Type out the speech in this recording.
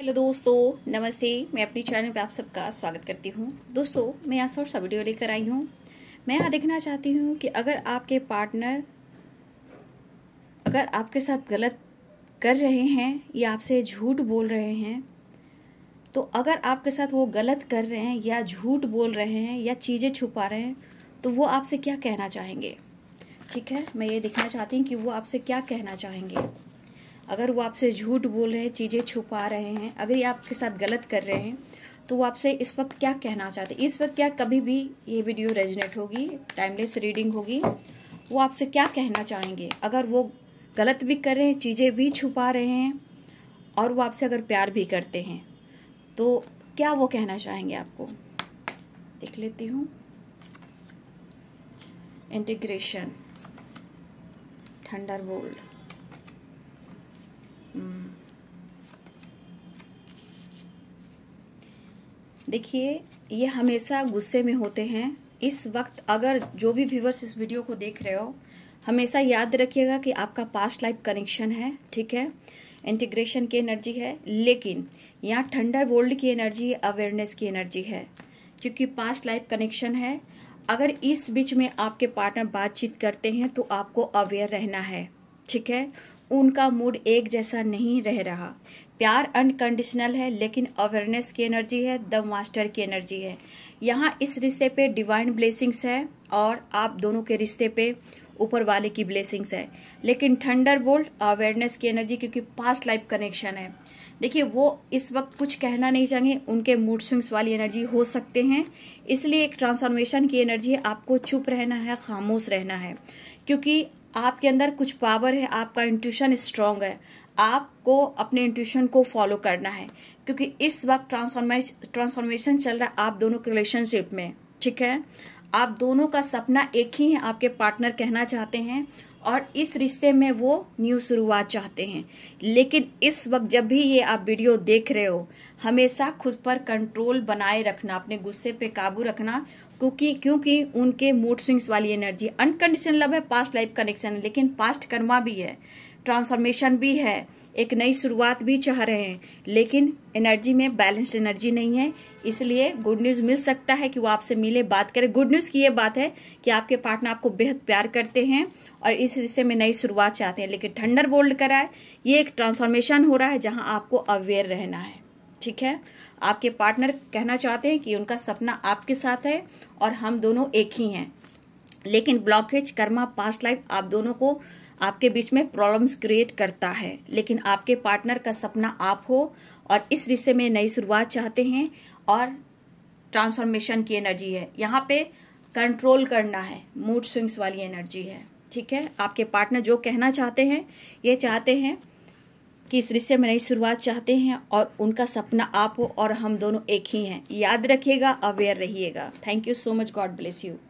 hello दोस्तों नमस्ते मैं अपने चैनल पे आप सबका स्वागत करती हूँ दोस्तों मैं आज और सा वीडियो लेकर आई हूँ मैं यहाँ देखना चाहती हूँ कि अगर आपके पार्टनर अगर आपके साथ गलत कर रहे हैं या आपसे झूठ बोल रहे हैं तो अगर आपके साथ वो गलत कर रहे हैं या झूठ बोल रहे हैं या चीज़ें छुपा रहे हैं तो वो आपसे क्या कहना चाहेंगे ठीक है मैं ये देखना चाहती हूँ कि वो आपसे क्या कहना चाहेंगे अगर वो आपसे झूठ बोल रहे हैं चीज़ें छुपा रहे हैं अगर ये आपके साथ गलत कर रहे हैं तो वो आपसे इस वक्त क्या कहना चाहते हैं इस वक्त क्या कभी भी ये वीडियो रेजिनेट होगी टाइमलेस रीडिंग होगी वो आपसे क्या कहना चाहेंगे अगर वो गलत भी कर रहे हैं चीज़ें भी छुपा रहे हैं और वो आपसे अगर प्यार भी करते हैं तो क्या वो कहना चाहेंगे आपको देख लेती हूँ इंटीग्रेशन थंडर बोल्ड देखिए ये हमेशा गुस्से में होते हैं इस वक्त अगर जो भी व्यूवर्स इस वीडियो को देख रहे हो हमेशा याद रखिएगा कि आपका पास्ट लाइफ कनेक्शन है ठीक है इंटीग्रेशन की एनर्जी है लेकिन यहाँ ठंडर बोल्ड की एनर्जी अवेयरनेस की एनर्जी है क्योंकि पास्ट लाइफ कनेक्शन है अगर इस बीच में आपके पार्टनर बातचीत करते हैं तो आपको अवेयर रहना है ठीक है उनका मूड एक जैसा नहीं रह रहा प्यार अनकंडीशनल है लेकिन अवेयरनेस की एनर्जी है द मास्टर की एनर्जी है यहाँ इस रिश्ते पे डिवाइन ब्लेसिंग्स है और आप दोनों के रिश्ते पे ऊपर वाले की ब्लेसिंग्स है लेकिन थंडर बोल्ट अवेयरनेस की एनर्जी क्योंकि पास्ट लाइफ कनेक्शन है देखिए वो इस वक्त कुछ कहना नहीं चाहेंगे उनके मूड स्विंग्स वाली एनर्जी हो सकते हैं इसलिए एक ट्रांसफॉर्मेशन की एनर्जी है आपको चुप रहना है खामोश रहना है क्योंकि आपके अंदर कुछ पावर है आपका इंट्यूशन स्ट्रांग है आपको अपने इंट्यूशन को फॉलो करना है क्योंकि इस वक्त ट्रांसफॉर्मे ट्रांसफॉर्मेशन चल रहा है आप दोनों के रिलेशनशिप में ठीक है आप दोनों का सपना एक ही है आपके पार्टनर कहना चाहते हैं और इस रिश्ते में वो न्यू शुरुआत चाहते हैं लेकिन इस वक्त जब भी ये आप वीडियो देख रहे हो हमेशा खुद पर कंट्रोल बनाए रखना अपने गुस्से पे काबू रखना क्योंकि क्योंकि उनके मूड स्विंग्स वाली एनर्जी अनकंडीशन लव है पास्ट लाइफ कनेक्शन लेकिन पास्ट कर्मा भी है ट्रांसफॉर्मेशन भी है एक नई शुरुआत भी चाह रहे हैं लेकिन एनर्जी में बैलेंस्ड एनर्जी नहीं है इसलिए गुड न्यूज़ मिल सकता है कि वो आपसे मिले बात करें गुड न्यूज़ की ये बात है कि आपके पार्टनर आपको बेहद प्यार करते हैं और इस रिश्ते में नई शुरुआत चाहते हैं लेकिन ठंडर बोल्ड कराए ये एक ट्रांसफॉर्मेशन हो रहा है जहाँ आपको अवेयर रहना है ठीक है आपके पार्टनर कहना चाहते हैं कि उनका सपना आपके साथ है और हम दोनों एक ही हैं लेकिन ब्लॉकेज कर्मा पास्ट लाइफ आप दोनों को आपके बीच में प्रॉब्लम्स क्रिएट करता है लेकिन आपके पार्टनर का सपना आप हो और इस रिश्ते में नई शुरुआत चाहते हैं और ट्रांसफॉर्मेशन की एनर्जी है यहाँ पे कंट्रोल करना है मूड स्विंग्स वाली एनर्जी है ठीक है आपके पार्टनर जो कहना चाहते हैं ये चाहते हैं कि इस रिश्ते में नई शुरुआत चाहते हैं और उनका सपना आप हो और हम दोनों एक ही हैं याद रखिएगा अवेयर रहिएगा thank you so much God bless you